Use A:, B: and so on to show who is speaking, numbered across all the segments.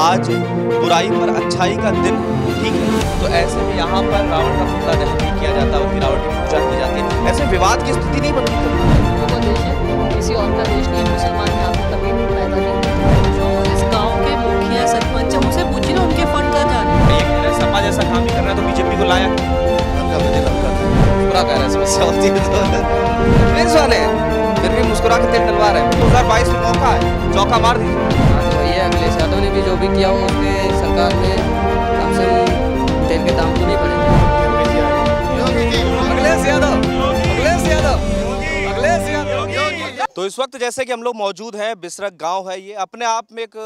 A: आज बुराई पर अच्छाई का दिन ठीक है तो ऐसे में यहाँ पर रावण का पुतला दहन भी किया जाता है रावण की पूजा की जाती है ऐसे विवाद की
B: स्थिति नहीं बनती तो किसी और का देश नहीं मुसलमान का कभी कभी पैदा नहीं जो इस गांव के मुखिया सरपंच है उनसे पूछिए ना उनके फंड का जान
A: समाज ऐसा काम ही कर रहा है तो बीजेपी को लाया बुरा कह रहा है समस्या होती है फिर
C: भी मुस्कुरा के तेल डलवा रहे दो हजार बाईस में मौका है चौका मार दीजिए अखिलेश यादव ने भी जो भी किया उसके सरकार में कम से कम तेल के दाम तो नहीं बढ़े अखिलेश यादव अखिलेश यादव अखिलेश
A: यादव तो इस वक्त जैसे कि हम लोग मौजूद हैं बिसरक गांव है ये अपने आप में एक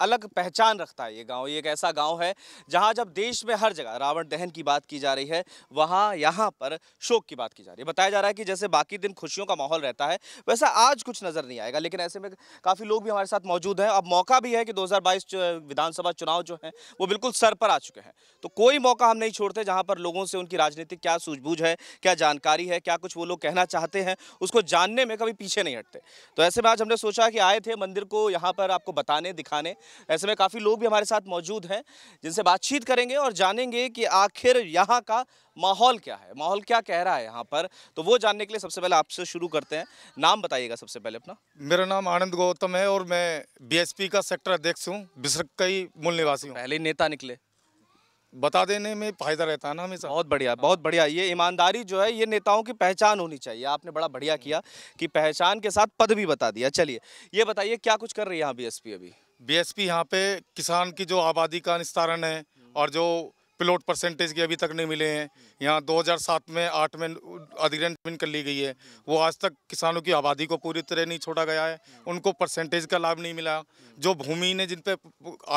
A: अलग पहचान रखता है ये गांव ये एक ऐसा गांव है जहां जब देश में हर जगह रावण दहन की बात की जा रही है वहां यहां पर शोक की बात की जा रही है बताया जा रहा है कि जैसे बाकी दिन खुशियों का माहौल रहता है वैसा आज कुछ नज़र नहीं आएगा लेकिन ऐसे में काफ़ी लोग भी हमारे साथ मौजूद हैं अब मौका भी है कि दो विधानसभा चुनाव जो हैं वो बिल्कुल सर पर आ चुके हैं तो कोई मौका हम नहीं छोड़ते जहाँ पर लोगों से उनकी राजनीतिक क्या सूझबूझ है क्या जानकारी है क्या कुछ वो लोग कहना चाहते हैं उसको जानने में कभी पीछे नहीं हटते तो ऐसे में आज हमने सोचा कि आए थे मंदिर को यहाँ पर आपको बताने दिखाने ऐसे में काफ़ी लोग भी हमारे साथ मौजूद हैं जिनसे बातचीत करेंगे और जानेंगे कि आखिर यहाँ का माहौल क्या है माहौल क्या कह रहा है यहाँ पर तो वो जानने के लिए सबसे पहले आपसे शुरू करते हैं नाम बताइएगा सबसे पहले अपना मेरा नाम आनंद गौतम है और मैं बी का सेक्टर अध्यक्ष हूँ बिसरक मूल निवासी हूँ पहले नेता निकले बता देने में फ़ायदा रहता है ना हमेशा बहुत बढ़िया बहुत बढ़िया ये ईमानदारी जो है ये नेताओं की पहचान होनी चाहिए आपने बड़ा बढ़िया किया कि पहचान के साथ पद भी बता दिया चलिए ये बताइए क्या कुछ कर रही है यहाँ बी अभी बीएसपी यहाँ पे किसान की जो आबादी का निस्तारण है और जो प्लॉट परसेंटेज के अभी तक नहीं मिले हैं यहाँ 2007 में आठ में अधिग्रहण कर ली गई है वो आज तक किसानों की आबादी को पूरी तरह नहीं छोड़ा गया है उनको परसेंटेज का लाभ नहीं मिला जो भूमि ने जिन पे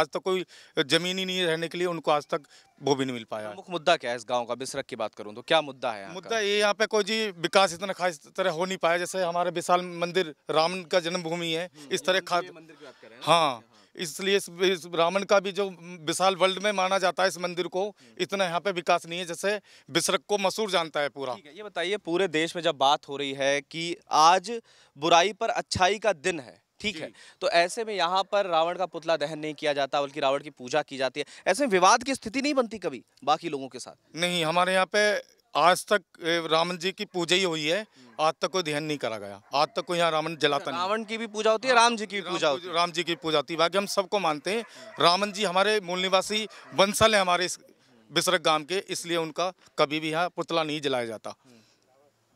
A: आज तक कोई ज़मीन ही नहीं रहने के लिए उनको आज तक वो भी नहीं मिल पाया मुख्य मुद्दा क्या है इस गाँव का बिसरक की बात करूँ तो क्या मुद्दा है मुद्दा ये यहाँ पे कोई जी विकास इतना खास तरह हो नहीं पाया जैसे हमारे विशाल मंदिर राम का जन्मभूमि है इस तरह खास हाँ इसलिए इस, ब्राह्मण रावण का भी जो विशाल वर्ल्ड में माना जाता है इस मंदिर को इतना यहाँ पे विकास नहीं है जैसे बिसरक को मसूर जानता है पूरा ये बताइए पूरे देश में जब बात हो रही है कि आज बुराई पर अच्छाई का दिन है ठीक है तो ऐसे में यहाँ पर रावण का पुतला दहन नहीं किया जाता बल्कि रावण की पूजा की जाती है ऐसे में विवाद की स्थिति नहीं बनती कभी बाकी लोगों के साथ नहीं हमारे यहाँ पे आज तक रावण जी की पूजा ही हुई है हम्म। आज तक कोई ध्यान नहीं करा गया आज तक कोई यहाँ रावण जलाता अच्छा, नहीं रावण की भी पूजा होती है हाँ, राम जी की भी पूजा होती है राम जी की पूजा होती है बाकी हम सबको मानते हैं हम्म। रावण जी हमारे मूल निवासी हम्म। बंसल है हमारे बिसरक गांव के इसलिए उनका कभी भी यहाँ पुतला नहीं जलाया जाता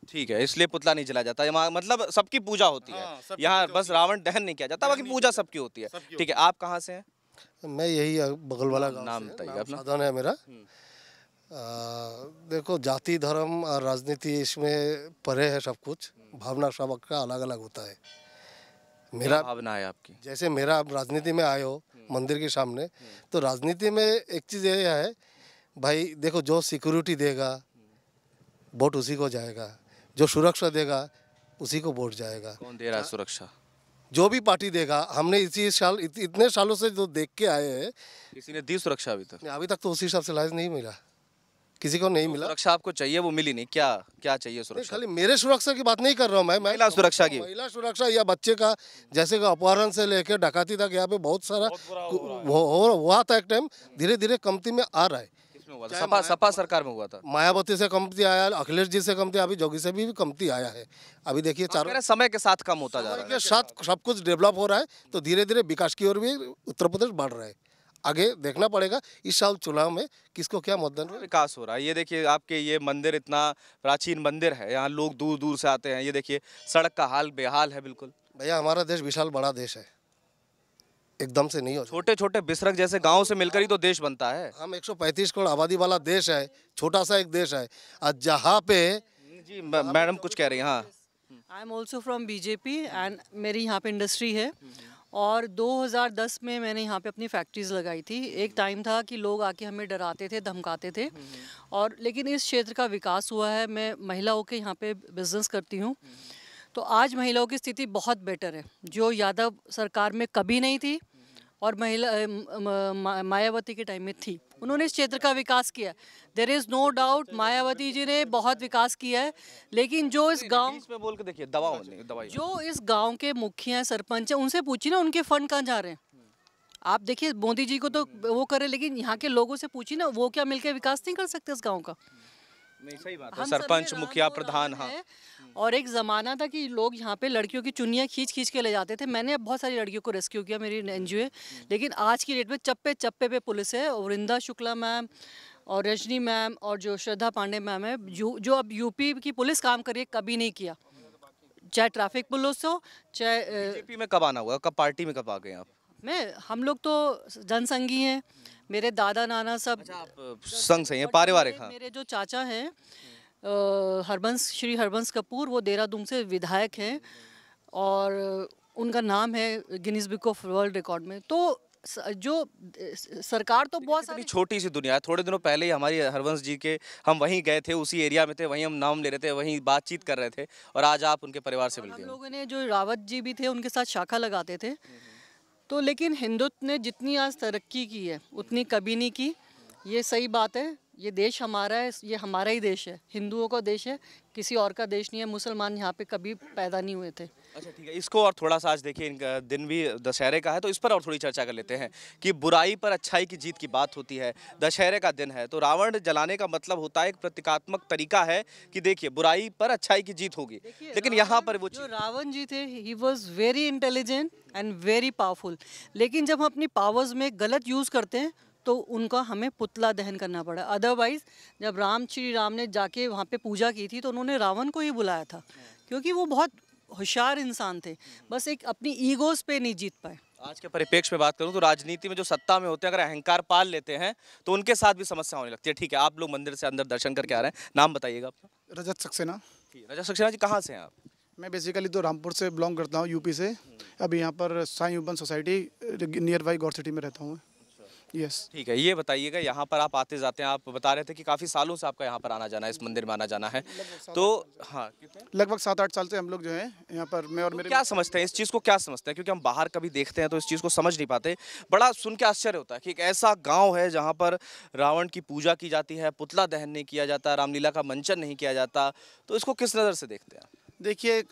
A: ठीक है इसलिए पुतला नहीं जलाया जाता यहाँ मतलब सबकी पूजा होती है हाँ, यहाँ बस रावण दहन नहीं किया जाता बाकी पूजा सबकी होती है ठीक है आप कहाँ से हैं
D: मैं यही बगल वाला नाम बताइए अपना है मेरा देखो जाति धर्म और राजनीति इसमें परे है सब कुछ भावना सब का अलग अलग होता है मेरा
A: भावना है आपकी
D: जैसे मेरा आप राजनीति में आए हो हम्म। मंदिर के सामने हम्म। तो राजनीति में एक चीज़ यह है भाई देखो जो सिक्योरिटी देगा हम्म। वोट उसी को जाएगा जो सुरक्षा देगा उसी को वोट जाएगा कौन दे रहा है हाँ। सुरक्षा जो भी पार्टी देगा हमने इसी साल इतने सालों से जो देख के आए हैं किसी ने दी सुरक्षा अभी तक अभी तक तो उसी हिसाब से लाइज नहीं मिला किसी को नहीं तो मिला सुरक्षा
A: आपको चाहिए वो मिली नहीं क्या क्या चाहिए सुरक्षा खाली
D: मेरे सुरक्षा की बात नहीं कर रहा हूँ मैं महिला सुरक्षा की महिला सुरक्षा या बच्चे का जैसे कि अपहरण से लेकर डकाती तक यहाँ पे बहुत सारा हुआ था एक टाइम धीरे धीरे कमती में आ रहा है
A: सपा सपा सरकार में हुआ था
D: मायावती से कमती आया अखिलेश जी से कमती अभी जोगी से भी, कमती आया है अभी देखिए चारों समय के साथ कम होता जा रहा है साथ सब कुछ डेवलप हो रहा है तो धीरे धीरे विकास की ओर भी उत्तर प्रदेश बढ़ रहा है आगे देखना पड़ेगा इस साल चुनाव में किसको क्या मतदान
A: विकास हो रहा है ये देखिए आपके ये मंदिर इतना प्राचीन मंदिर है यहाँ लोग दूर दूर से आते हैं ये देखिए सड़क का हाल बेहाल
D: है बिल्कुल भैया हमारा देश विशाल बड़ा देश है एकदम से नहीं हो छोटे छोटे बिसरक जैसे गाँव से मिलकर ही तो देश बनता है हम एक करोड़ आबादी वाला देश है छोटा सा एक देश है और जहाँ पे जी मैडम कुछ कह रही हैं हाँ
B: I am also from BJP and मेरी यहाँ पे इंडस्ट्री है और 2010 में मैंने यहाँ पे अपनी फैक्ट्रीज़ लगाई थी एक टाइम हम्म। था कि लोग आके हमें डराते थे धमकाते थे हम्म, हम्म। और लेकिन इस क्षेत्र का विकास हुआ है मैं महिलाओं के यहाँ पे बिज़नेस करती हूँ तो आज महिलाओं की स्थिति बहुत बेटर है जो यादव सरकार में कभी नहीं थी और महिला मायावती के टाइम में थी उन्होंने इस क्षेत्र का विकास किया there is no doubt Mayawati ji ने बहुत विकास किया है लेकिन जो इस गांव
A: में बोल के देखिए दबाव जो
B: इस गांव के मुखिया सरपंच है उनसे पूछिए ना उनके फंड कहाँ जा रहे हैं आप देखिए मोदी जी को तो वो करे लेकिन यहाँ के लोगों से पूछिए ना वो क्या मिलकर विकास नहीं कर सकते इस गाँव का नहीं सही बात है सरपंच
A: मुखिया प्रधान हाँ
B: और एक ज़माना था कि लोग यहाँ पे लड़कियों की चुनियाँ खींच खींच के ले जाते थे मैंने अब बहुत सारी लड़कियों को रेस्क्यू किया मेरी एन लेकिन आज की डेट में चप्पे चप्पे पे पुलिस है वृंदा शुक्ला मैम और रजनी मैम और जो श्रद्धा पांडे मैम है जो जो अब यूपी की पुलिस काम कर रही है कभी नहीं किया चाहे ट्रैफिक पुलिस हो चाहे
A: यूपी में कब आना हुआ कब पार्टी में कब आ गए आप
B: मैं हम लोग तो जनसंगी हैं मेरे दादा नाना सब अच्छा आप
A: संघ से हैं पारिवारिक हाँ।
B: मेरे जो चाचा हैं हरबंस श्री हरबंस कपूर वो देहरादून से विधायक हैं और उनका नाम है Guinness book of world record में तो जो सरकार तो बहुत सारी
A: छोटी सी दुनिया है थोड़े दिनों पहले ही हमारी हरवंश जी के हम वहीं गए थे उसी एरिया में थे वहीं हम नाम ले रहे थे वहीं बातचीत कर रहे थे और आज आप उनके परिवार से मिलते हैं लोगों
B: ने जो रावत जी भी थे उनके साथ शाखा लगाते थे हम्म, हम्म। तो लेकिन हिंदुत्व ने जितनी आज तरक्की की है उतनी कभी नहीं की ये सही बात है ये देश हमारा है ये हमारा ही देश है हिंदुओं का देश है किसी और का देश नहीं है मुसलमान यहाँ पे कभी पैदा नहीं हुए थे अच्छा
A: ठीक है इसको और थोड़ा सा आज देखिए इनका दिन भी दशहरे का है तो इस पर और थोड़ी चर्चा कर लेते हैं कि बुराई पर अच्छाई की जीत की बात होती है दशहरे का दिन है तो रावण जलाने का मतलब होता है एक प्रतीकात्मक तरीका है कि देखिए बुराई पर अच्छाई की जीत होगी लेकिन यहाँ पर वो
B: रावण जी थे he was very intelligent and very powerful लेकिन जब हम अपनी पावर्स में गलत यूज़ करते हैं तो उनका हमें पुतला दहन करना पड़ा अदरवाइज़ जब राम श्री राम ने जाके वहाँ पे पूजा की थी तो उन्होंने रावण को ही बुलाया था क्योंकि वो बहुत होशियार इंसान थे बस एक अपनी ईगोस पे नहीं जीत पाए आज के
A: परिप्रेक्ष्य में बात करूं तो राजनीति में जो सत्ता में होते हैं अगर अहंकार पाल लेते हैं तो उनके साथ भी समस्या होने लगती है ठीक है आप लोग मंदिर से अंदर दर्शन करके आ रहे हैं नाम बताइएगा
E: आपका रजत सक्सेना रजत सक्सेना जी कहाँ से हैं आप मैं बेसिकली तो रामपुर से बिलोंग करता हूँ यूपी से अभी यहाँ पर साई यूपन सोसाइटी नियर बाई गौर सिटी में रहता हूँ यस
A: ठीक है ये बताइएगा यहाँ पर आप आते जाते हैं आप बता रहे थे कि काफ़ी सालों से आपका यहाँ पर आना जाना है इस मंदिर में आना जाना है तो हाँ
E: लगभग सात आठ साल से हम लोग जो है यहाँ पर मैं और तो मेरे क्या
A: समझते हैं इस चीज़ को क्या समझते हैं क्योंकि हम बाहर कभी देखते हैं तो इस चीज़ को समझ नहीं पाते बड़ा सुन के आश्चर्य होता है कि एक ऐसा गाँव है जहाँ पर रावण की पूजा की जाती है पुतला दहन नहीं किया जाता रामलीला का मंचन नहीं किया जाता तो इसको किस नज़र से देखते हैं
E: देखिए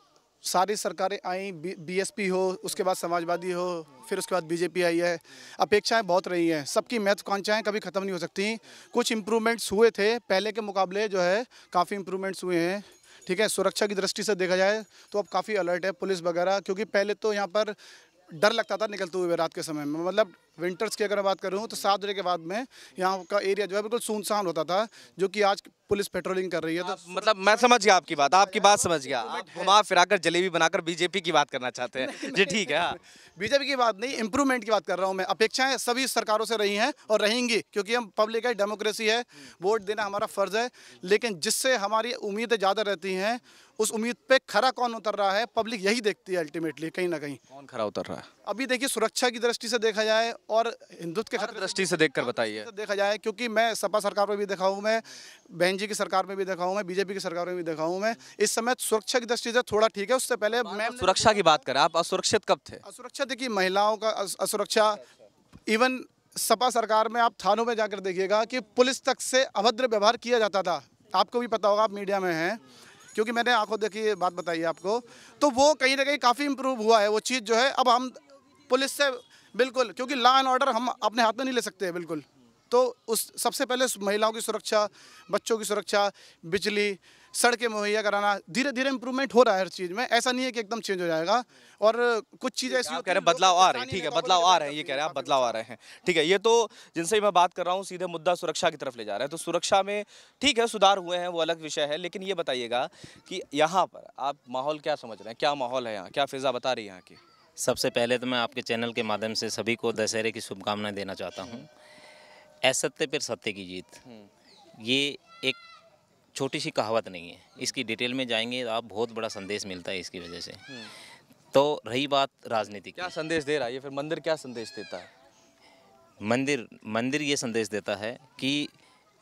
E: सारी सरकारें आई बीएसपी हो उसके बाद समाजवादी हो फिर उसके बाद बीजेपी आई है अपेक्षाएं बहुत रही हैं सबकी महत्वाकांक्षाएं कभी ख़त्म नहीं हो सकती कुछ इम्प्रूवमेंट्स हुए थे पहले के मुकाबले जो है काफ़ी इम्प्रूवमेंट्स हुए हैं ठीक है सुरक्षा की दृष्टि से देखा जाए तो अब काफ़ी अलर्ट है पुलिस वगैरह क्योंकि पहले तो यहाँ पर डर लगता था निकलते हुए रात के समय में मतलब विंटर्स की अगर बात करूँ तो सात बजे के बाद में यहाँ का एरिया जो है बिल्कुल सुनसान होता था जो कि आज पुलिस पेट्रोलिंग कर रही है तो
A: मतलब मैं समझ गया आपकी बात आपकी बात समझ गया तो आप घुमा फिराकर जलेबी बनाकर बीजेपी की बात करना चाहते हैं जी ठीक
E: है हाँ। बीजेपी की बात नहीं इम्प्रूवमेंट की बात कर रहा हूँ मैं अपेक्षाएं सभी सरकारों से रही हैं और रहेंगी क्योंकि हम पब्लिक है डेमोक्रेसी है वोट देना हमारा फर्ज है लेकिन जिससे हमारी उम्मीदें ज़्यादा रहती हैं उस उम्मीद पे खरा कौन उतर रहा है पब्लिक यही देखती है अल्टीमेटली कहीं ना कहीं कौन खरा उतर रहा है अभी देखिए सुरक्षा की दृष्टि से देखा जाए और हिंदुत्व
A: के खतरे दृष्टि से देखकर बताइए
E: देखा जाए क्योंकि मैं सपा सरकार में भी देखा हूँ मैं बहन जी की सरकार में भी देखा हूँ मैं बीजेपी की सरकार में भी देखा हूँ मैं इस समय सुरक्षा की दृष्टि से थोड़ा ठीक है उससे पहले मैं सुरक्षा
A: की बात करें आप असुरक्षित कब थे
E: असुरक्षा देखिए महिलाओं का असुरक्षा इवन सपा सरकार में आप थानों में जाकर देखिएगा कि पुलिस तक से अभद्र व्यवहार किया जाता था आपको भी पता होगा आप मीडिया में हैं क्योंकि मैंने आंखों देखी बात बताई आपको तो वो कहीं ना कहीं काफ़ी इम्प्रूव हुआ है वो चीज़ जो है अब हम पुलिस से बिल्कुल क्योंकि लॉ एंड ऑर्डर हम अपने हाथ में नहीं ले सकते हैं बिल्कुल तो उस सबसे पहले महिलाओं की सुरक्षा बच्चों की सुरक्षा बिजली सड़कें मुहैया कराना धीरे धीरे इंप्रूवमेंट हो रहा है हर चीज़ में ऐसा नहीं है कि एकदम चेंज हो जाएगा और
A: कुछ चीज़ें ऐसी कह रहे हैं बदलाव आ रहे हैं ठीक है बदलाव आ रहे हैं ये कह रहे हैं आप बदलाव आ रहे हैं ठीक है ये तो जिनसे मैं बात कर रहा हूँ सीधे मुद्दा सुरक्षा की तरफ ले जा रहे हैं तो सुरक्षा में ठीक है सुधार हुए हैं वो अलग विषय है लेकिन ये बताइएगा कि यहाँ पर आप माहौल क्या समझ रहे हैं क्या माहौल है यहाँ क्या फिज़ा बता रही है यहाँ की
F: सबसे पहले तो मैं आपके चैनल के माध्यम से सभी को दशहरे की शुभकामनाएं देना चाहता हूँ असत्य पर सत्य की जीत
B: हम्म।
F: ये एक छोटी सी कहावत नहीं है इसकी डिटेल में जाएंगे तो आप बहुत बड़ा संदेश मिलता है इसकी वजह से हम्म। तो रही बात राजनीति क्या संदेश दे रहा है ये फिर मंदिर क्या संदेश देता है मंदिर मंदिर ये संदेश देता है कि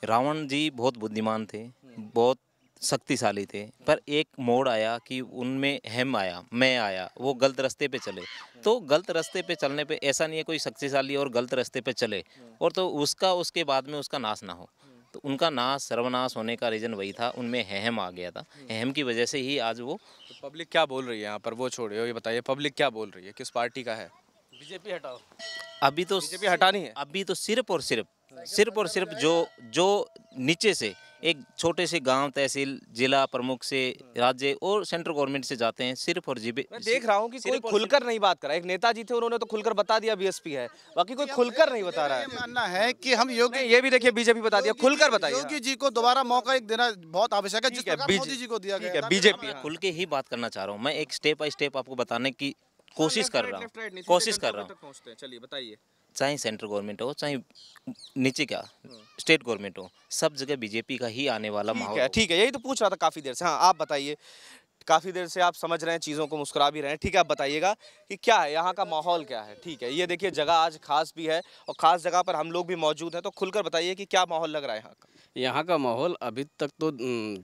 F: रावण जी बहुत बुद्धिमान थे हम्म। बहुत शक्तिशाली थे पर एक मोड़ आया कि उनमें हेम आया मैं आया वो गलत रास्ते पे चले तो गलत रास्ते पे चलने पे ऐसा नहीं है कोई शक्तिशाली और गलत रास्ते पे चले और तो उसका उसके बाद में उसका नाश ना हो तो उनका नाश सर्वनाश होने का रीज़न वही था उनमें हेम आ गया था हेम की वजह से ही आज वो तो पब्लिक क्या बोल रही है यहाँ पर वो छोड़े हो ये बताइए पब्लिक क्या बोल रही है किस पार्टी का है
G: बीजेपी हटाओ
F: अभी तो बीजेपी हटानी है अभी तो सिर्फ और सिर्फ सिर्फ और सिर्फ जो जो नीचे से एक छोटे से गांव तहसील जिला प्रमुख से राज्य और सेंट्रल गवर्नमेंट से जाते हैं सिर्फ और जीबी देख रहा हूँ कि कोई खुलकर नहीं बात करा एक जी थे उन्होंने तो खुलकर बता दिया बीएसपी है बाकी कोई खुलकर नहीं बता
A: रहा
E: है मानना है कि हम योगी ये भी देखिए बीजेपी बता दिया खुलकर बताइए योगी जी को दोबारा मौका एक देना बहुत आवश्यक है बीजेपी जी को दिया गया बीजेपी हाँ। खुल
F: के ही बात करना चाह रहा हूँ मैं एक स्टेप बाई स्टेप आपको बताने की हाँ, कोशिश कर रहा हूँ कोशिश कर रहा
A: हूँ चलिए बताइए
F: चाहे सेंट्रल गवर्नमेंट हो चाहे नीचे क्या स्टेट गवर्नमेंट हो सब जगह बीजेपी का ही आने वाला माहौल
A: ठीक है यही तो पूछ रहा था काफ़ी देर से हाँ आप बताइए काफ़ी देर से आप समझ रहे हैं चीज़ों को मुस्कुरा भी रहे हैं ठीक है आप बताइएगा कि क्या है यहाँ का माहौल क्या है ठीक है ये देखिए जगह आज खास भी है और ख़ास जगह पर हम लोग भी मौजूद हैं तो खुलकर बताइए कि क्या माहौल लग रहा है यहाँ का
G: यहाँ का माहौल अभी तक तो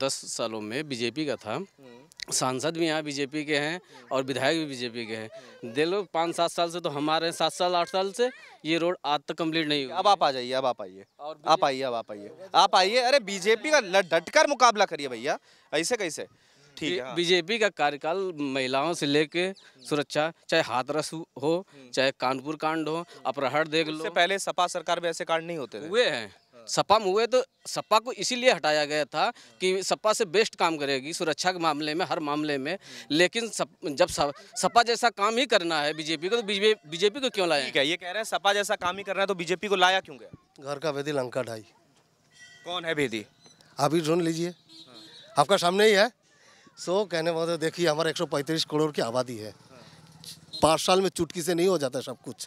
G: दस सालों में बीजेपी का था हम्म। सांसद भी यहाँ बीजेपी के हैं और विधायक भी बीजेपी के हैं दे लो पाँच सात साल से तो हमारे सात साल आठ साल से ये रोड आज तक कंप्लीट नहीं हुआ अब आप आ जाइए अब आप आइए आप आइए अब आप आइए आप आइए अरे बीजेपी का डट कर
A: मुकाबला करिए भैया ऐसे कैसे ठीक है हाँ।
G: बीजेपी का कार्यकाल महिलाओं से लेके सुरक्षा चाहे हाथरस हो चाहे कानपुर कांड हो अपराहड़ देख लो पहले सपा सरकार में ऐसे कांड नहीं होते हुए हैं सपा में हुए तो सपा को इसीलिए हटाया गया था कि सपा से बेस्ट काम करेगी सुरक्षा के मामले में हर मामले में लेकिन सप, जब सपा जैसा काम ही करना है बीजेपी को तो बीजेपी बीजेपी को क्यों लाया क्या ये कह रहे हैं सपा जैसा काम ही करना है तो बीजेपी को लाया क्यों गया
D: घर का वेदी लंका ढाई
G: कौन है वेदी
D: आप ही सुन लीजिए आपका सामने ही है सो कहने वाले मतलब, देखिए हमारा 135 करोड़ की आबादी है पाँच साल में चुटकी से नहीं हो जाता सब कुछ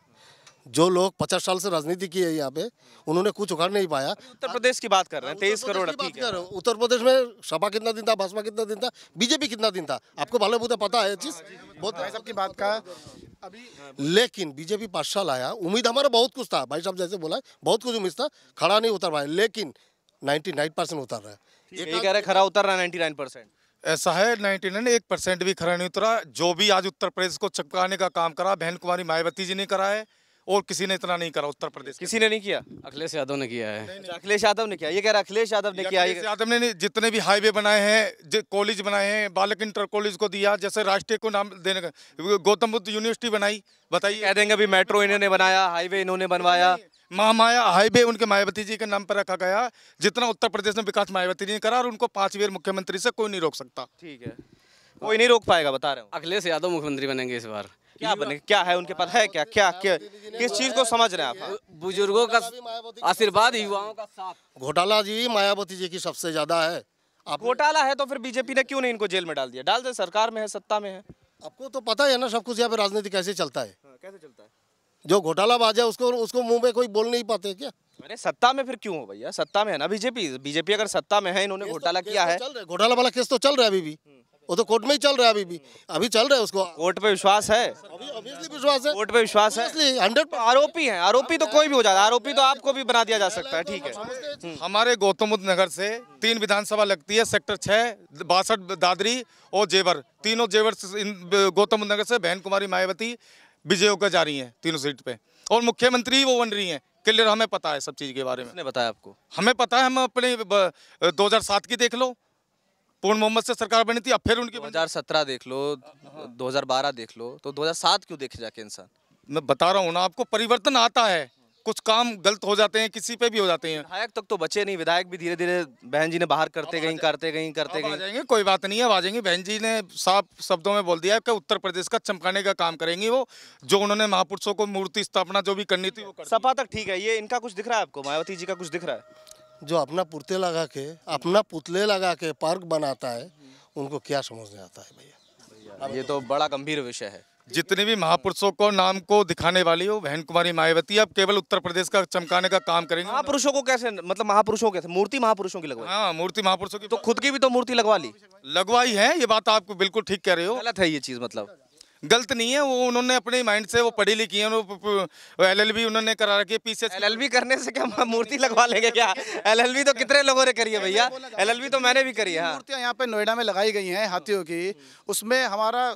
D: जो लोग पचास साल से राजनीति की है यहाँ पे उन्होंने कुछ उखाड़ नहीं पाया उत्तर प्रदेश की बात कर रहे हैं तेईस करोड़ बात कर रहे उत्तर प्रदेश में सपा कितना दिन था भाजपा कितना दिन था बीजेपी कितना दिन था आपको भले बुधा पता है चीज हाँ, बहुत सबकी बात का अभी लेकिन बीजेपी पाँच साल आया उम्मीद हमारा बहुत कुछ था भाई साहब जैसे बोला बहुत कुछ उम्मीद था खड़ा नहीं उतर पाया लेकिन नाइन्टी नाइन परसेंट उतर रहा है
A: ये कह रहे खड़ा उतर रहा है नाइन्टी नाइन परसेंट
D: ऐसा है 99 परसेंट भी खरा नहीं उतरा जो भी आज उत्तर
A: प्रदेश को चपकाने का काम करा बहन कुमारी मायावती जी ने करा है और किसी ने इतना नहीं करा उत्तर प्रदेश किसी ने नहीं किया
G: अखिलेश यादव ने किया है
A: अखिलेश यादव ने किया ये कह रहा अखिलेश यादव ने किया अखिलेश यादव ने जितने भी हाईवे बनाए हैं कॉलेज बनाए हैं बालक इंटर कॉलेज को दिया जैसे राष्ट्रीय को नाम देने का गौतम बुद्ध यूनिवर्सिटी बनाई बताइए कह देंगे अभी मेट्रो इन्होंने बनाया हाईवे इन्होंने बनवाया महामाया हाईवे उनके मायावती जी के नाम पर रखा गया जितना उत्तर प्रदेश में विकास मायावती जी ने करा और उनको पांच बेर मुख्यमंत्री से कोई नहीं रोक सकता
G: ठीक है कोई नहीं रोक पाएगा बता रहे हो अखिलेश यादव मुख्यमंत्री बनेंगे इस बार क्या बने क्या है उनके पास है क्या क्या, क्या किस चीज को समझ रहे हैं आप बुजुर्गों का आशीर्वाद युवाओं का साथ घोटाला जी मायावती जी की सबसे ज्यादा है
A: घोटाला है तो फिर बीजेपी ने क्यों नहीं इनको जेल में डाल दिया डाल दे सरकार में है सत्ता में है
D: आपको तो पता है ना सब कुछ यहाँ पे राजनीति कैसे चलता है हाँ, कैसे चलता है जो घोटाला बाज है उसको उसको मुंह में कोई बोल नहीं पाते क्या
A: अरे सत्ता में फिर क्यों हो भैया सत्ता में है ना बीजेपी बीजेपी अगर सत्ता में है इन्होंने तो- घोटाला किया
D: तो है घोटाला वाला केस तो चल रहा है अभी भी हम्म। वो तो कोर्ट में ही चल रहा है अभी भी अभी चल रहा है उसको कोर्ट पे विश्वास है कोर्ट पे विश्वास है हंड्रेड तो आरोपी है आरोपी तो कोई भी हो जाता है
A: आरोपी तो आपको भी बना दिया जा सकता है ठीक है हम्म। हमारे गौतम बुद्ध नगर से तीन विधानसभा लगती है सेक्टर छः बासठ दादरी और जेवर तीनों जेवर गौतम बुद्ध नगर से बहन कुमारी मायावती विजय होकर जा रही हैं तीनों सीट पे और मुख्यमंत्री वो बन रही हैं क्लियर हमें पता है सब चीज़ के बारे में ने बताया आपको हमें पता है हम अपने दो की देख लो पूर्ण मोहम्मद से सरकार बनी थी अब फिर उनकी 2017 देख लो 2012 देख लो तो 2007 क्यों देखे जाके इंसान मैं बता रहा हूँ ना आपको परिवर्तन आता है कुछ काम गलत हो जाते हैं किसी पे भी हो जाते हैं विधायक तक तो बचे नहीं विधायक भी धीरे धीरे बहन जी ने बाहर करते गई करते गई करते गई जाएंगे कोई बात नहीं है आ जाएंगी बहन जी ने साफ शब्दों में बोल दिया कि उत्तर प्रदेश का चमकाने का काम करेंगी वो जो उन्होंने महापुरुषों को मूर्ति स्थापना जो भी करनी थी वो सपा तक ठीक है ये इनका कुछ दिख रहा है आपको मायावती जी का कुछ दिख रहा है
D: जो अपना पुतले लगा के अपना पुतले लगा के पार्क बनाता है उनको क्या समझ में आता है भैया ये तो बड़ा गंभीर विषय है
A: जितने भी महापुरुषों को नाम को दिखाने वाली हो बहन कुमारी मायावती अब केवल उत्तर प्रदेश का चमकाने का काम करेंगे महापुरुषों को कैसे मतलब महापुरुषों कैसे मूर्ति महापुरुषों की लगवाई हाँ मूर्ति महापुरुषों की तो खुद की भी तो मूर्ति लगवा ली लगवाई है ये बात आपको बिल्कुल ठीक कह रहे हो गलत है ये चीज़ मतलब गलत नहीं है वो उन्होंने अपने माइंड से वो पढ़ी लिखी है एल एल बी उन्होंने करा रखी है पीसीएस एल एल बी करने से क्या मूर्ति लगवा लेंगे क्या एल एल बी तो कितने लोगों ने करी है भैया एल एल बी तो मैंने भी करी है हाँ। मूर्तियां
E: यहाँ पे नोएडा में लगाई गई हैं हाथियों की उसमें हमारा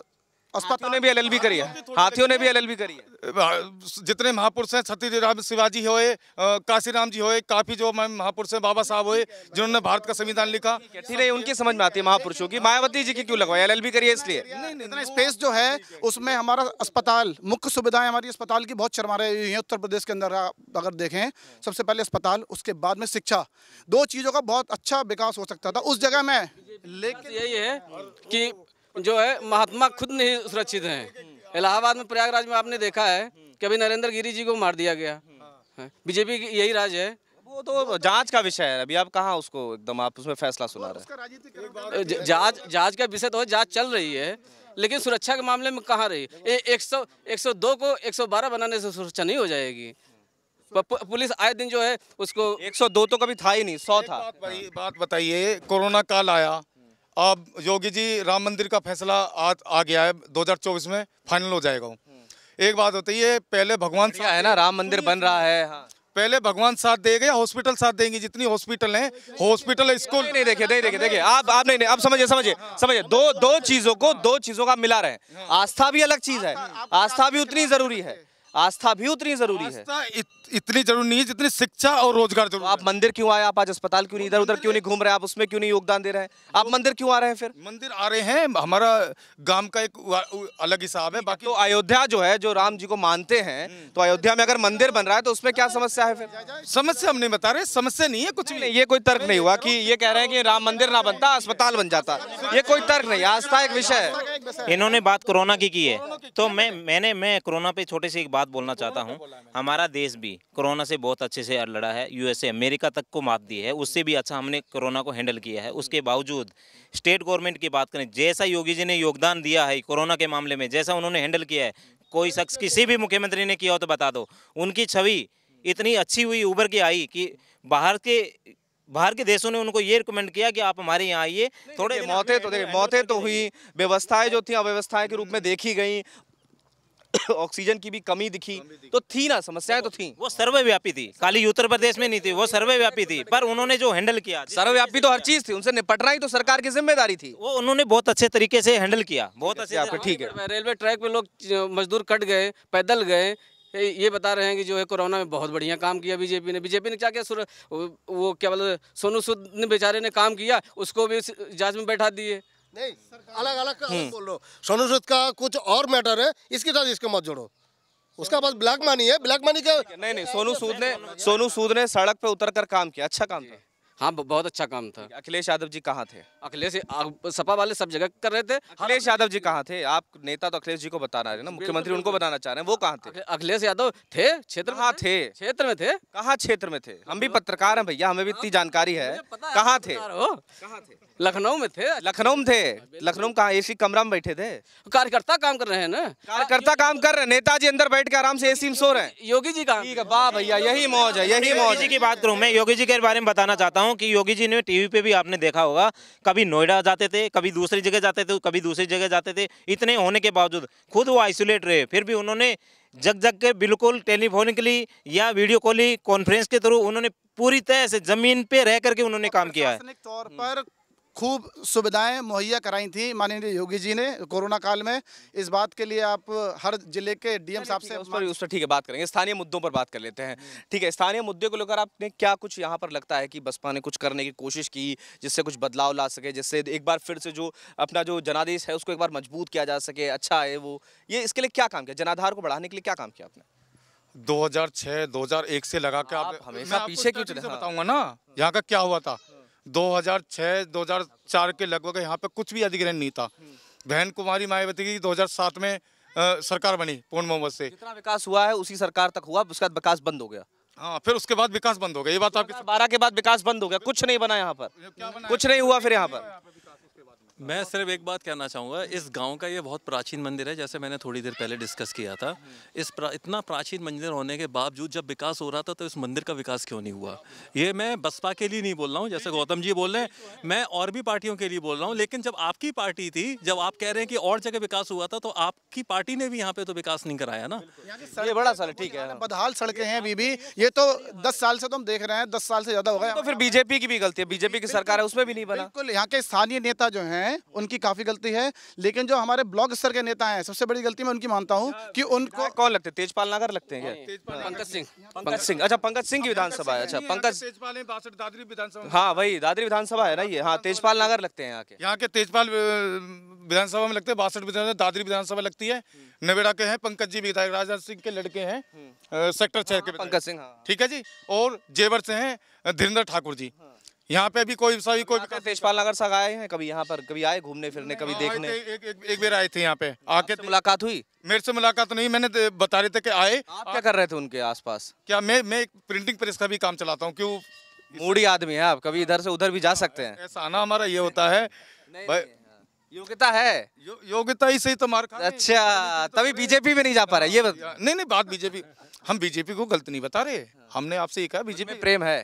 E: अस्पताल ने भी एल करी है
A: हाथियों ने भी एलएलबी करी है जितने महापुरुष हैं छत्रराम
E: शिवाजी होए
A: काशीराम जी होए काफी जो महापुरुष हैं बाबा साहब होए जिन्होंने भारत का संविधान लिखा ठीक है उनकी समझ में आती है महापुरुषों की मायावती जी की क्यों लगवाई एल एल करी है
E: इसलिए स्पेस जो है उसमें हमारा अस्पताल मुख्य सुविधाएं हमारी अस्पताल की बहुत शर्मा रही है उत्तर प्रदेश के अंदर अगर देखें सबसे पहले अस्पताल उसके बाद में शिक्षा दो चीज़ों का बहुत अच्छा विकास हो सकता था उस जगह में
G: लेकिन यही है कि जो है महात्मा खुद नहीं सुरक्षित हैं इलाहाबाद में प्रयागराज में आपने देखा है कि अभी नरेंद्र गिरी जी को मार दिया गया हाँ, बीजेपी की यही राज है वो तो जांच का विषय है अभी आप कहाँ उसको एकदम आप उसमें फैसला सुना रहे हैं जांच जांच का विषय तो जांच चल रही है लेकिन सुरक्षा के मामले में कहाँ रही एक सौ एक सौ दो को एक सौ बारह बनाने से सुरक्षा नहीं हो जाएगी पुलिस आए दिन जो है उसको एक सौ दो तो कभी था ही नहीं सौ था बात बताइए
A: कोरोना काल आया अब योगी जी राम मंदिर का फैसला आ, आ गया है 2024 में फाइनल हो जाएगा एक बात होती है पहले भगवान है ना राम मंदिर बन रहा है हाँ। पहले भगवान साथ देगा या हॉस्पिटल साथ देंगे जितनी हॉस्पिटल हैं हॉस्पिटल स्कूल नहीं देखिए नहीं देखिए देखिए आप आप नहीं नहीं आप समझिए समझिए समझिए दो दो चीज़ों को दो चीज़ों का मिला रहे हैं हाँ। आस्था भी अलग चीज़ है आस्था भी उतनी ज़रूरी है आस्था भी उतनी जरूरी है इतनी जरूरी नहीं है जितनी शिक्षा और रोजगार जरूर तो आप मंदिर क्यों आए आप आज अस्पताल क्यों नहीं इधर उधर क्यों नहीं घूम रहे आप उसमें क्यों नहीं योगदान दे रहे हैं आप तो मंदिर क्यों आ रहे हैं फिर मंदिर आ रहे हैं हमारा गांव का एक अलग हिसाब है बाकी तो अयोध्या जो है जो राम जी को मानते हैं हम्म। तो अयोध्या में अगर मंदिर बन रहा है तो उसमें क्या समस्या है फिर समस्या हम नहीं बता रहे समस्या नहीं है कुछ नहीं ये कोई तर्क नहीं हुआ की ये कह रहे हैं की राम मंदिर ना बनता
F: अस्पताल बन जाता ये कोई तर्क नहीं आस्था एक विषय है इन्होंने बात कोरोना की की है तो मैं मैंने मैं कोरोना पे छोटे से एक बात बोलना चाहता हूँ हमारा देश भी भी कोरोना से बहुत अच्छे से लड़ा है यूएसए अमेरिका तक को मात दी है उससे भी अच्छा हमने कोरोना को हैंडल किया है उसके बावजूद स्टेट गवर्नमेंट की बात करें जैसा योगी जी ने योगदान दिया है कोरोना के मामले में जैसा उन्होंने हैंडल किया है कोई शख्स किसी भी मुख्यमंत्री ने किया हो तो बता दो उनकी छवि इतनी अच्छी हुई उभर के आई कि बाहर के बाहर के देशों ने उनको ये रिकमेंड किया कि आप हमारे यहाँ आइए थोड़े मौतें तो देखिए मौतें तो, तो हुई व्यवस्थाएं जो थी अव्यवस्थाएं के रूप में देखी गई ऑक्सीजन की भी कमी दिखी तो थी ना समस्याएं तो थी वो सर्वव्यापी थी काली उत्तर प्रदेश में नहीं थी वो सर्वव्यापी थी पर उन्होंने जो हैंडल किया सर्वव्यापी तो हर चीज थी उनसे निपटना ही तो सरकार की जिम्मेदारी थी वो उन्होंने बहुत अच्छे तरीके से हैंडल किया बहुत अच्छे आपको ठीक है रेलवे ट्रैक में लोग
G: मजदूर कट गए पैदल गए ये बता रहे हैं कि जो है कोरोना में बहुत बढ़िया काम किया बीजेपी ने बीजेपी ने क्या किया सुर, वो क्या बोलते सोनू सूद ने बेचारे ने काम किया उसको भी
D: जांच में बैठा दिए नहीं अलग अलग का हम्म। बोल सोनू सूद का कुछ और मैटर है इसके साथ इसको मत जोड़ो उसका पास ब्लैक मनी है ब्लैक मनी का नहीं नहीं सोनू सूद ने
A: सोनू सूद ने सड़क पे उतर कर काम किया अच्छा काम किया
G: हाँ बहुत अच्छा काम था अखिलेश यादव जी कहाँ थे
A: अखिलेश सपा वाले सब जगह कर रहे थे हाँ, अखिलेश यादव जी कहाँ थे आप नेता तो अखिलेश जी को बताना रहे ना मुख्यमंत्री उनको बताना चाह रहे हैं वो कहाँ थे अखिलेश यादव थे क्षेत्र कहाँ थे क्षेत्र में थे कहाँ क्षेत्र में थे हम भी हाँ। पत्रकार हैं भैया हमें भी इतनी हाँ। जानकारी है कहाँ थे लखनऊ में थे लखनऊ में थे लखनऊ में ए एसी कमरा में बैठे थे कार्यकर्ता काम कर रहे हैं ना कार्यकर्ता काम कर रहे हैं नेताजी अंदर बैठ के आराम से एसी में सो रहे हैं योगी जी का वाह भैया यही मौज है यही मौज की बात करूँ
F: मैं योगी जी के बारे में बताना चाहता हूँ हूँ कि योगी जी ने टीवी पे भी आपने देखा होगा कभी नोएडा जाते थे कभी दूसरी जगह जाते थे कभी दूसरी जगह जाते थे इतने होने के बावजूद खुद वो आइसोलेट रहे फिर भी उन्होंने जग जग के बिल्कुल टेलीफोनिकली या वीडियो कॉलिंग
E: कॉन्फ्रेंस के थ्रू उन्होंने पूरी तरह से जमीन पे रह करके उन्होंने काम
F: किया है तौर पर
E: खूब सुविधाएं मुहैया कराई थी माननीय योगी जी ने कोरोना काल में इस बात के लिए आप हर जिले के डीएम साहब से उस
A: पर उस पर ठीक है बात करेंगे स्थानीय मुद्दों पर बात कर लेते हैं हम्म। ठीक है स्थानीय मुद्दे को लेकर आपने क्या कुछ यहाँ पर लगता है कि बसपा ने कुछ करने की कोशिश की जिससे कुछ बदलाव ला सके जिससे एक बार फिर से जो अपना जो जनादेश है उसको एक बार मजबूत किया जा सके अच्छा है वो ये इसके लिए क्या काम किया जनाधार को बढ़ाने के लिए क्या काम किया आपने 2006 2001 से लगा के आप, आप हमेशा पीछे क्यों चले हाँ। बताऊंगा ना यहाँ का क्या हुआ था 2006 2004 के लगभग यहाँ पे कुछ भी अधिग्रहण नहीं था बहन कुमारी मायावती की 2007 में आ, सरकार बनी पूर्ण मोहम्मद से जितना विकास हुआ है उसी सरकार तक हुआ उसके बाद विकास बंद हो गया हाँ फिर उसके बाद विकास बंद हो गया ये बात आपकी बारह के बाद विकास बंद हो गया कुछ नहीं बना यहाँ पर कुछ नहीं हुआ फिर यहाँ पर
D: मैं सिर्फ एक बात कहना चाहूँगा इस गांव का ये बहुत प्राचीन मंदिर है जैसे मैंने थोड़ी देर पहले डिस्कस किया था हम्म। इस प्रा, इतना प्राचीन मंदिर होने के बावजूद जब विकास हो रहा था तो इस मंदिर का विकास क्यों नहीं हुआ ये मैं बसपा के लिए नहीं बोल रहा हूँ जैसे गौतम जी बोल रहे हैं मैं और भी पार्टियों के लिए बोल रहा हूँ लेकिन जब आपकी पार्टी थी जब आप कह रहे हैं कि और जगह विकास हुआ था तो आपकी पार्टी ने भी यहाँ पे तो विकास नहीं कराया ना
E: ये बड़ा साल ठीक है बदहाल सड़कें हैं अभी भी ये तो दस साल से तो हम देख रहे हैं दस साल से ज़्यादा हो गया तो फिर बीजेपी की भी गलती है बीजेपी की सरकार है उसमें भी नहीं बना बिल्कुल यहाँ के स्थानीय नेता जो है हैं उनकी काफ़ी गलती है लेकिन जो हमारे ब्लॉक स्तर के नेता हैं सबसे बड़ी गलती मैं उनकी मानता हूँ कि
A: उनको कौन लगते हैं तेजपाल नगर लगते हैं हाँ, पंकज सिंह पंकज सिंह अच्छा पंकज सिंह की विधानसभा है अच्छा पंकज तेजपाल दादरी विधानसभा हाँ वही दादरी विधानसभा है ना ये हाँ तेजपाल नगर लगते हैं यहाँ के यहाँ के तेजपाल विधानसभा में लगते हैं बासठ विधानसभा दादरी विधानसभा लगती है हम्म। नवेड़ा के हैं पंकज जी विधायक राजनाथ सिंह के लड़के हैं हम्म। सेक्टर छह हाँ, के पंकज सिंह हाँ। ठीक है जी और जेवर से हैं धीरेन्द्र ठाकुर जी यहाँ पे भी कोई सभी कोई तेजपाल नगर से आए हैं कभी यहाँ पर कभी आए घूमने फिरने कभी हाँ, देखने एक, एक, एक, बार आए थे यहाँ पे आके मुलाकात हुई मेरे से मुलाकात नहीं मैंने बता रहे थे कि आए आप क्या कर रहे थे उनके आसपास क्या मैं मैं एक प्रिंटिंग प्रेस का भी काम चलाता हूँ क्यों मूडी आदमी है आप कभी इधर से उधर भी जा सकते हैं ऐसा ना हमारा ये होता है योग्यता है योग्यता ही सही तो मार अच्छा तभी बीजेपी में नहीं जा पा रहा है ये नहीं नहीं बात बीजेपी हम बीजेपी को गलत नहीं बता रहे हमने आपसे ये कहा बीजेपी प्रेम है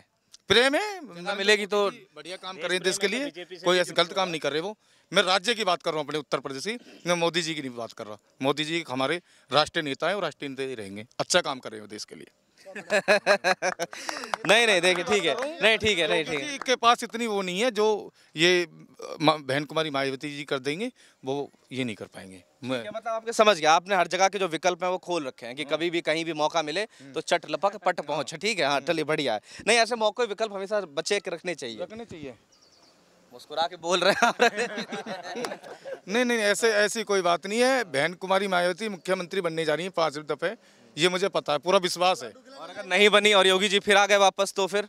A: प्रेम है ना तो मिलेगी तो बढ़िया काम कर रहे हैं देश के लिए कोई ऐसे गलत काम नहीं कर रहे वो मैं राज्य की बात कर रहा हूँ अपने उत्तर प्रदेश की मैं मोदी जी की नहीं बात कर रहा मोदी जी हमारे राष्ट्रीय नेता है और राष्ट्रीय नेता ही रहेंगे अच्छा काम कर रहे हो देश के लिए अच्छा नहीं नहीं देखिए हाँ, ठीक तो है नहीं ठीक है तो नहीं ठीक है के पास इतनी वो नहीं है जो ये बहन कुमारी मायावती जी कर देंगे वो ये नहीं कर पाएंगे मतलब आपके समझ गया आपने हर जगह के जो विकल्प हैं वो खोल रखे हैं कि हाँ। कभी भी कहीं भी मौका मिले हम्म। तो चट लपक पट हाँ। पहुंच ठीक है हाँ हम्म। चलिए बढ़िया है नहीं ऐसे मौके विकल्प हमेशा बचे के रखने चाहिए रखने चाहिए मुस्कुरा के बोल रहे हैं नहीं नहीं ऐसे ऐसी कोई बात नहीं है बहन कुमारी मायावती मुख्यमंत्री बनने जा रही है पाँच दफे ये मुझे पता है पूरा विश्वास है और अगर नहीं बनी और योगी जी फिर आ गए वापस तो फिर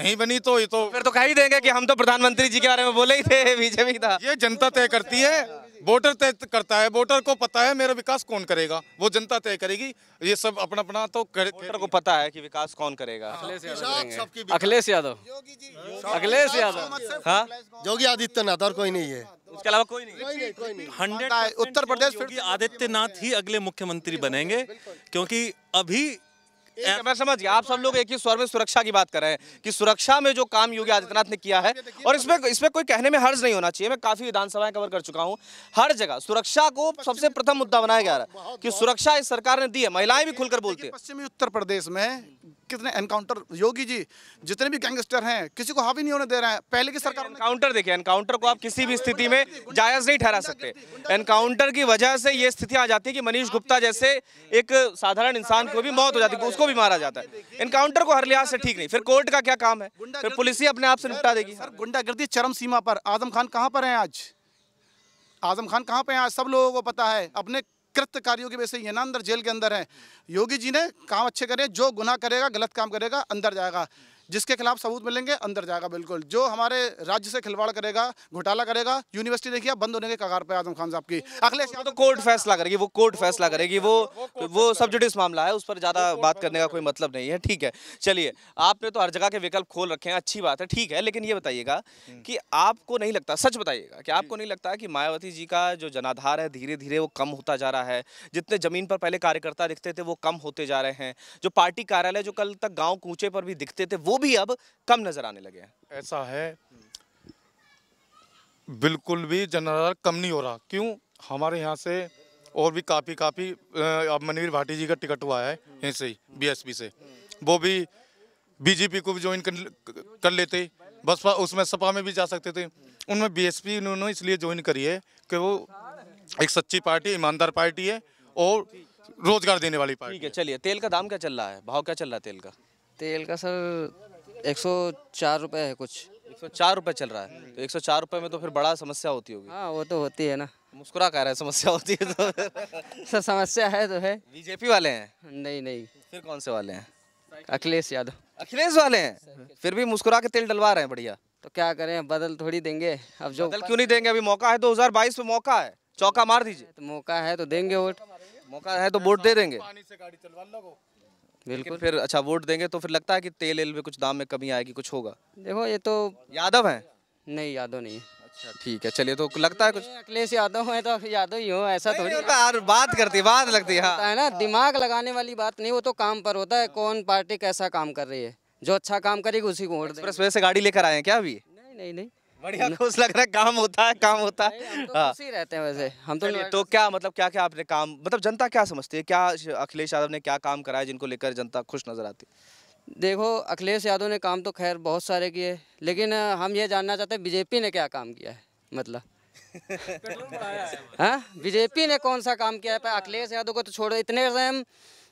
A: नहीं बनी तो ये तो फिर तो कह ही देंगे कि हम तो प्रधानमंत्री जी के बारे में बोले ही थे बीजेपी था ये जनता तय करती है वोटर तय करता है वोटर को पता है मेरा विकास कौन करेगा वो जनता तय करेगी ये सब अपना अपना तो वोटर को पता है कि विकास कौन करेगा
D: अखिलेश यादव अखिलेश यादव हाँ योगी आदित्यनाथ और कोई नहीं है उसके अलावा कोई नहीं कोई नहीं हंड्रेड उत्तर प्रदेश योगी आदित्यनाथ ही अगले मुख्यमंत्री बनेंगे क्योंकि अभी एक मैं समझ गया आप सब लोग एक ही स्वर में
A: सुरक्षा की बात कर रहे हैं कि सुरक्षा में जो काम योगी आदित्यनाथ ने किया है और इसमें इसमें कोई कहने में हर्ज नहीं होना चाहिए मैं काफ़ी विधानसभाएं कवर कर चुका हूँ हर जगह सुरक्षा को सबसे प्रथम मुद्दा बनाया गया है
E: कि सुरक्षा इस सरकार ने दी है महिलाएं भी खुलकर बोलती है पश्चिमी उत्तर प्रदेश में कितने एनकाउंटर योगी जी जितने भी गैंगस्टर हैं किसी को हावी नहीं होने दे रहे हैं पहले की सरकार एनकाउंटर देखिए एनकाउंटर को
A: आप किसी भी स्थिति में जायज नहीं ठहरा सकते एनकाउंटर की वजह से ये स्थिति आ जाती है कि मनीष गुप्ता जैसे एक साधारण इंसान को भी मौत हो जाती है उसको भी मारा जाता है एनकाउंटर को हर लिहाज से
E: ठीक नहीं फिर कोर्ट का क्या काम है फिर पुलिस ही अपने आप से निपटा देगी सर गुंडागर्दी चरम सीमा पर आजम खान कहाँ पर है आज आजम खान कहाँ पे हैं आज सब लोगों को पता है अपने कृत्य कार्यों की वजह से ये ना अंदर जेल के अंदर है योगी जी ने काम अच्छे करे जो गुना करेगा गलत काम करेगा अंदर जाएगा जिसके खिलाफ सबूत मिलेंगे अंदर जाएगा बिल्कुल जो हमारे राज्य से खिलवाड़ करेगा घोटाला करेगा यूनिवर्सिटी देखिए बंद होने के कगार पे आजम खान साहब की अखिलेश तो यादव तो कोर्ट फैसला करेगी वो कोर्ट फैसला
A: करेगी वो वो सब मामला है उस पर ज़्यादा बात करने का कोई मतलब नहीं है ठीक है चलिए आपने तो हर जगह के विकल्प खोल रखे हैं अच्छी बात है ठीक है लेकिन ये बताइएगा हम्म। कि आपको नहीं लगता सच बताइएगा कि आपको नहीं लगता कि मायावती जी का जो जनाधार है धीरे धीरे वो कम होता जा रहा है जितने ज़मीन पर पहले कार्यकर्ता दिखते थे वो कम होते जा रहे हैं जो पार्टी कार्यालय जो कल तक गाँव कूचे पर भी दिखते थे वो भी अब कम नज़र आने लगे हैं ऐसा है हम्म। बिल्कुल भी जनरल कम नहीं हो रहा क्यों हमारे यहाँ से और भी काफ़ी काफ़ी अब मनीर भाटी जी का टिकट हुआ है यहीं से ही बीएसपी से वो भी बीजेपी को भी ज्वाइन कर, कर लेते बसपा उसमें सपा में भी जा सकते थे उनमें बीएसपी उन्होंने इसलिए ज्वाइन करी है कि वो एक सच्ची पार्टी ईमानदार पार्टी है और रोजगार देने वाली पार्टी ठीक है चलिए तेल का दाम क्या चल रहा है भाव क्या चल रहा है तेल का
C: तेल का सर एक सौ चार रुपये है कुछ एक सौ चार रुपये चल रहा है हम्म। तो एक सौ चार रुपये में तो फिर बड़ा समस्या होती होगी हाँ वो तो होती है ना मुस्कुरा कह रहा है समस्या होती है तो सर समस्या है तो है बीजेपी वाले हैं नहीं नहीं फिर कौन से वाले हैं अखिलेश यादव अखिलेश वाले हैं फिर भी मुस्कुरा के तेल डलवा रहे हैं बढ़िया तो क्या करें बदल थोड़ी देंगे अब जो बदल क्यों नहीं देंगे अभी मौका है दो हजार बाईस में मौका है चौका मार दीजिए तो मौका है तो देंगे वोट
A: मौका है तो वोट दे देंगे पानी से गाड़ी चलवा बिल्कुल फिर अच्छा वोट देंगे तो फिर लगता है कि तेल एल में कुछ दाम में कमी आएगी कुछ होगा
C: देखो ये तो यादव है नहीं यादव नहीं अच्छा ठीक है चलिए तो लगता है कुछ अखिलेश यादव है तो यादव ही हो ऐसा थोड़ी यार बात करती बात लगती है हाँ। है ना दिमाग लगाने वाली बात नहीं वो तो काम पर होता है कौन पार्टी कैसा काम कर रही है जो अच्छा काम करेगी उसी को वोट एक्सप्रेस वे से
A: गाड़ी लेकर आए हैं क्या अभी
C: नहीं नहीं नहीं बढ़िया खुश लग रहा है
A: काम होता है काम होता है हम तो हाँ। रहते हैं वैसे हम तो तो क्या मतलब क्या क्या आपने काम मतलब जनता क्या समझती है क्या अखिलेश यादव ने क्या काम कराया जिनको लेकर जनता खुश नजर आती
C: देखो अखिलेश यादव ने काम तो खैर बहुत सारे किए लेकिन हम ये जानना चाहते हैं बीजेपी ने क्या काम किया है मतलब हाँ बीजेपी ने कौन सा काम किया है अखिलेश यादव को तो छोड़ो इतने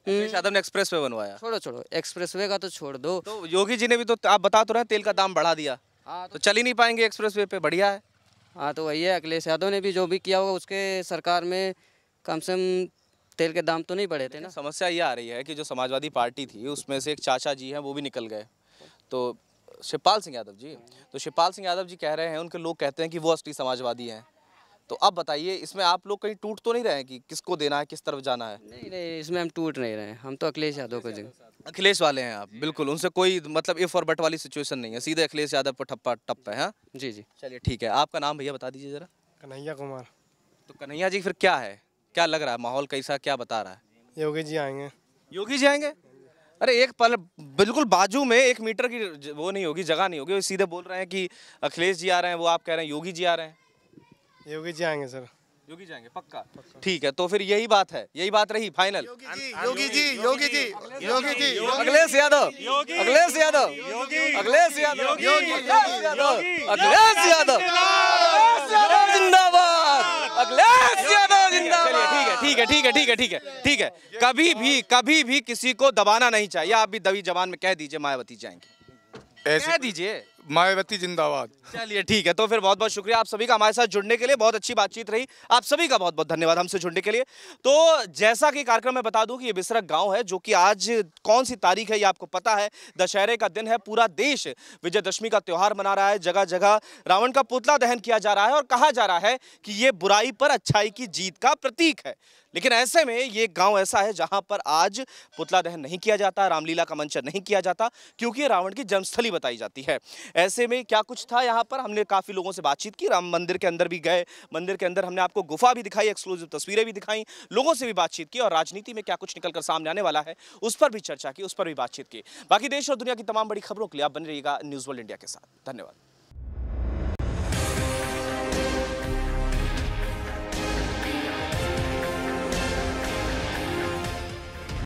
C: हम्म। यादव ने एक्सप्रेस वे बनवाया छोड़ो छोड़ो एक्सप्रेस वे का तो छोड़ दो तो
A: योगी जी ने भी तो आप बता तो रहे तेल का दाम बढ़ा दिया हाँ तो चल ही नहीं पाएंगे एक्सप्रेस वे पे बढ़िया है
C: हाँ तो वही है अखिलेश यादव ने भी जो भी किया होगा उसके सरकार में कम से कम तेल के दाम तो नहीं बढ़े थे ना
A: समस्या ये आ रही है कि जो समाजवादी पार्टी थी उसमें से एक चाचा जी हैं वो भी निकल गए तो शिवपाल सिंह यादव जी तो शिवपाल सिंह यादव जी कह रहे हैं उनके लोग कहते हैं कि वो असली समाजवादी हैं तो अब बताइए इसमें आप लोग कहीं टूट तो नहीं रहे हैं कि किसको देना है किस तरफ जाना है
C: नहीं नहीं इसमें हम टूट नहीं रहे हैं हम तो अखिलेश यादव को जी अखिलेश वाले हैं आप बिल्कुल उनसे कोई
A: मतलब इफ और बट वाली सिचुएशन नहीं है सीधे अखिलेश यादव पर ठप्पा टप है हाँ? जी जी चलिए ठीक है आपका नाम भैया बता दीजिए जरा कन्हैया कुमार तो कन्हैया जी फिर क्या है क्या लग रहा है माहौल कैसा क्या बता रहा है योगी जी आएंगे योगी जी आएंगे अरे एक पल बिल्कुल बाजू में एक मीटर की वो नहीं होगी जगह नहीं होगी सीधे बोल रहे हैं कि अखिलेश जी आ रहे हैं वो आप कह रहे हैं योगी जी आ रहे हैं योगी जी आएंगे सर योगी जाएंगे पक्का ठीक है तो फिर यही बात है यही बात रही फाइनल योगी जी योगी जी योगी जी अखिलेश यादव अखिलेश यादव अखिलेश यादव
G: अखिलेश यादव जिंदाबाद अखिलेश यादव जिंदाबाद ठीक है
A: ठीक है ठीक है ठीक है ठीक है कभी भी कभी भी किसी को दबाना नहीं चाहिए आप भी दबी जबान में कह दीजिए मायावती जाएंगे कह दीजिए मायावती जिंदाबाद चलिए ठीक है तो फिर बहुत बहुत शुक्रिया आप सभी का हमारे साथ जुड़ने के लिए बहुत अच्छी बातचीत रही आप सभी का बहुत बहुत धन्यवाद हमसे जुड़ने के लिए तो जैसा कि कार्यक्रम में बता दूं कि ये बिसरक गांव है जो कि आज कौन सी तारीख है ये आपको पता है दशहरे का दिन है पूरा देश विजयदशमी का त्यौहार मना रहा है जगह जगह रावण का पुतला दहन किया जा रहा है और कहा जा रहा है कि ये बुराई पर अच्छाई की जीत का प्रतीक है लेकिन ऐसे में ये गांव ऐसा है जहां पर आज पुतला दहन नहीं किया जाता रामलीला का मंचन नहीं किया जाता क्योंकि रावण की जन्मस्थली बताई जाती है ऐसे में क्या कुछ था यहाँ पर हमने काफ़ी लोगों से बातचीत की राम मंदिर के अंदर भी गए मंदिर के अंदर हमने आपको गुफा भी दिखाई एक्सक्लूसिव तस्वीरें भी दिखाई लोगों से भी बातचीत की और राजनीति में क्या कुछ निकल कर सामने आने वाला है उस पर भी चर्चा की उस पर भी बातचीत की बाकी देश और दुनिया की तमाम बड़ी खबरों के लिए आप बने रहिएगा न्यूज़ वर्ल्ड इंडिया के साथ धन्यवाद